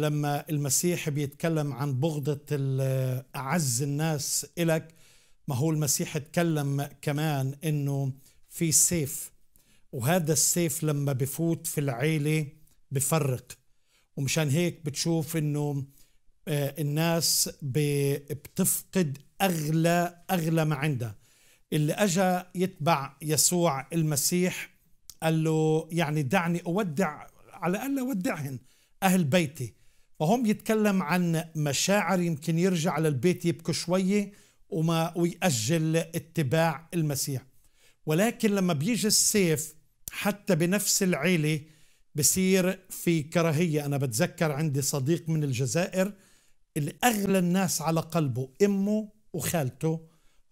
لما المسيح بيتكلم عن بغضة أعز الناس إلك ما هو المسيح تكلم كمان إنه في سيف وهذا السيف لما بفوت في العيلة بفرق ومشان هيك بتشوف إنه آه، الناس بتفقد أغلى أغلى ما عندها اللي أجا يتبع يسوع المسيح قال له يعني دعني أودع على الأقل أودعهن أهل بيتي فهم يتكلم عن مشاعر يمكن يرجع للبيت يبكي شوية وما ويأجل اتباع المسيح ولكن لما بيجي السيف حتى بنفس العيلة بصير في كراهية أنا بتذكر عندي صديق من الجزائر اللي أغلى الناس على قلبه أمه وخالته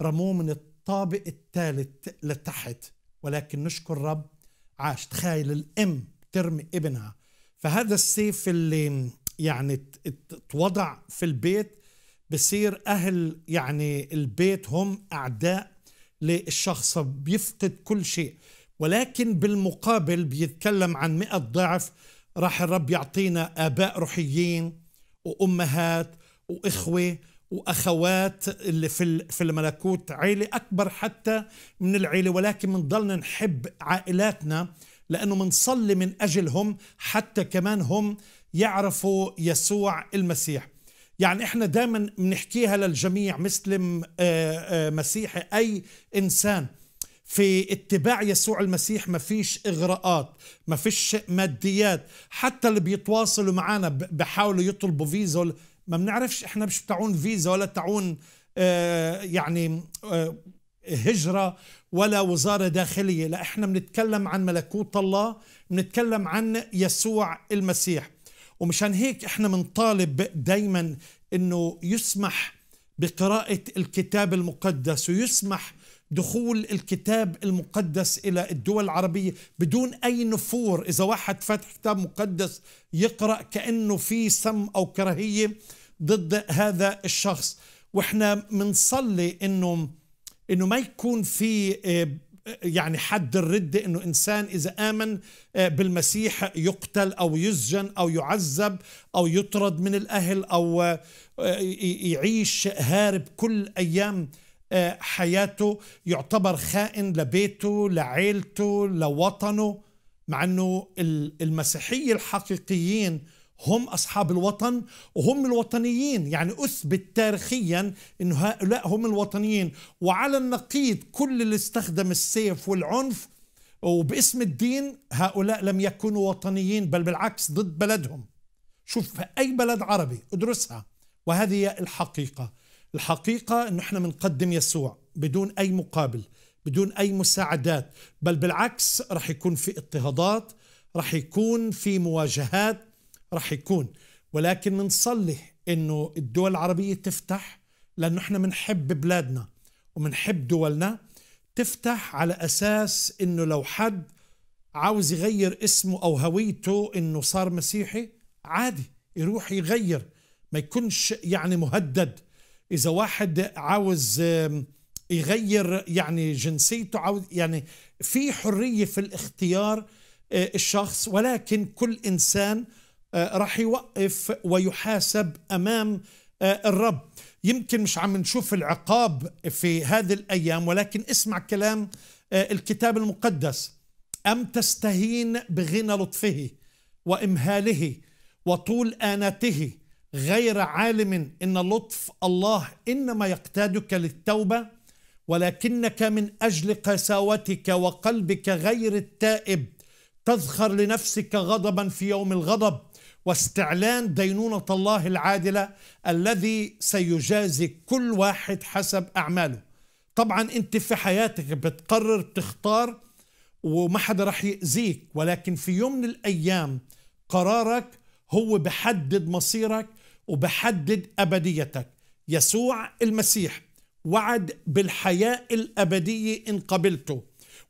رموه من الطابق الثالث لتحت ولكن نشكر رب عاش تخيل الأم ترمي ابنها فهذا السيف اللي يعني توضع في البيت بصير أهل يعني البيت هم أعداء للشخص بيفقد كل شيء ولكن بالمقابل بيتكلم عن مئة ضعف راح الرب يعطينا آباء روحيين وأمهات وإخوة واخوات اللي في في الملكوت عيله اكبر حتى من العيله ولكن بنضلنا نحب عائلاتنا لانه بنصلي من اجلهم حتى كمان هم يعرفوا يسوع المسيح يعني احنا دايما بنحكيها للجميع مسلم آه، آه، مسيحي اي انسان في اتباع يسوع المسيح ما فيش اغراءات ما فيش ماديات حتى اللي بيتواصلوا معنا بحاولوا يطلبوا فيزا ما بنعرفش احنا مش بتاعون فيزا ولا تعون آه، يعني هجرة ولا وزارة داخلية لا احنا بنتكلم عن ملكوت الله بنتكلم عن يسوع المسيح ومشان هيك احنا بنطالب دايما انه يسمح بقراءة الكتاب المقدس ويسمح دخول الكتاب المقدس إلى الدول العربية بدون أي نفور إذا واحد فاتح كتاب مقدس يقرأ كأنه في سم أو كراهية ضد هذا الشخص وإحنا بنصلي إنه إنه ما يكون في آه، يعني حد الرد انه انسان اذا امن آه، بالمسيح يقتل او يسجن او يعذب او يطرد من الاهل او آه، يعيش هارب كل ايام آه، حياته يعتبر خائن لبيته لعيلته لوطنه مع انه المسيحية الحقيقيين هم أصحاب الوطن وهم الوطنيين يعني أثبت تاريخيا أن هؤلاء هم الوطنيين وعلى النقيض كل اللي استخدم السيف والعنف وباسم الدين هؤلاء لم يكونوا وطنيين بل بالعكس ضد بلدهم شوف أي بلد عربي ادرسها وهذه هي الحقيقة الحقيقة أنه احنا بنقدم يسوع بدون أي مقابل بدون أي مساعدات بل بالعكس رح يكون في اضطهادات رح يكون في مواجهات راح يكون ولكن بنصلح انه الدول العربية تفتح لانه احنا بنحب بلادنا وبنحب دولنا تفتح على اساس انه لو حد عاوز يغير اسمه او هويته انه صار مسيحي عادي يروح يغير ما يكونش يعني مهدد اذا واحد عاوز يغير يعني جنسيته عاوز يعني في حريه في الاختيار آه، الشخص ولكن كل انسان آه، راح يوقف ويحاسب امام آه، الرب يمكن مش عم نشوف العقاب في هذه الايام ولكن اسمع كلام آه، الكتاب المقدس ام تستهين بغنى لطفه وامهاله وطول اناته غير عالم ان لطف الله انما يقتادك للتوبه ولكنك من اجل قساوتك وقلبك غير التائب تذخر لنفسك غضبا في يوم الغضب واستعلان دينونة الله العادلة الذي سيجازي كل واحد حسب أعماله طبعا أنت في حياتك بتقرر بتختار وما حدا رح يأذيك ولكن في يوم من الأيام قرارك هو بحدد مصيرك وبحدد أبديتك يسوع المسيح وعد بالحياة الأبدية إن قبلته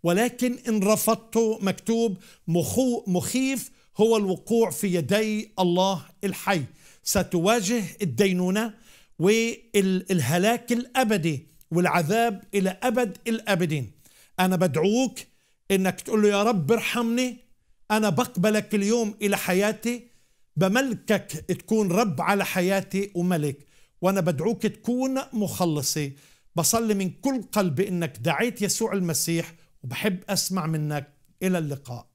ولكن إن رفضته مكتوب مخو مخيف هو الوقوع في يدي الله الحي ستواجه الدينونة والهلاك الأبدي والعذاب إلى أبد الأبدين أنا بدعوك إنك تقول له يا رب ارحمني أنا بقبلك اليوم إلى حياتي بملكك تكون رب على حياتي وملك وأنا بدعوك تكون مخلصي بصلي من كل قلبي إنك دعيت يسوع المسيح وبحب أسمع منك إلى اللقاء